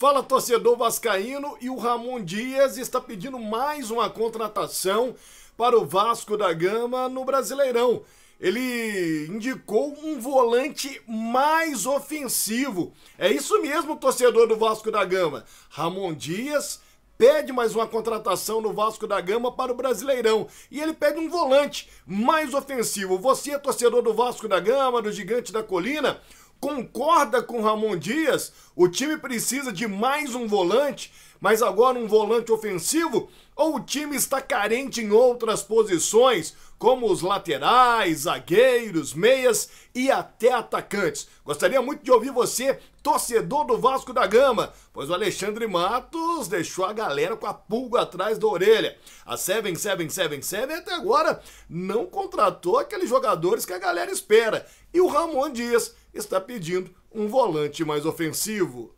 Fala torcedor vascaíno e o Ramon Dias está pedindo mais uma contratação para o Vasco da Gama no Brasileirão. Ele indicou um volante mais ofensivo. É isso mesmo, torcedor do Vasco da Gama. Ramon Dias pede mais uma contratação no Vasco da Gama para o Brasileirão. E ele pede um volante mais ofensivo. Você, torcedor do Vasco da Gama, do Gigante da Colina, concorda com Ramon Dias, o time precisa de mais um volante mas agora um volante ofensivo? Ou o time está carente em outras posições, como os laterais, zagueiros, meias e até atacantes? Gostaria muito de ouvir você, torcedor do Vasco da Gama, pois o Alexandre Matos deixou a galera com a pulga atrás da orelha. A 7777 até agora não contratou aqueles jogadores que a galera espera. E o Ramon Dias está pedindo um volante mais ofensivo.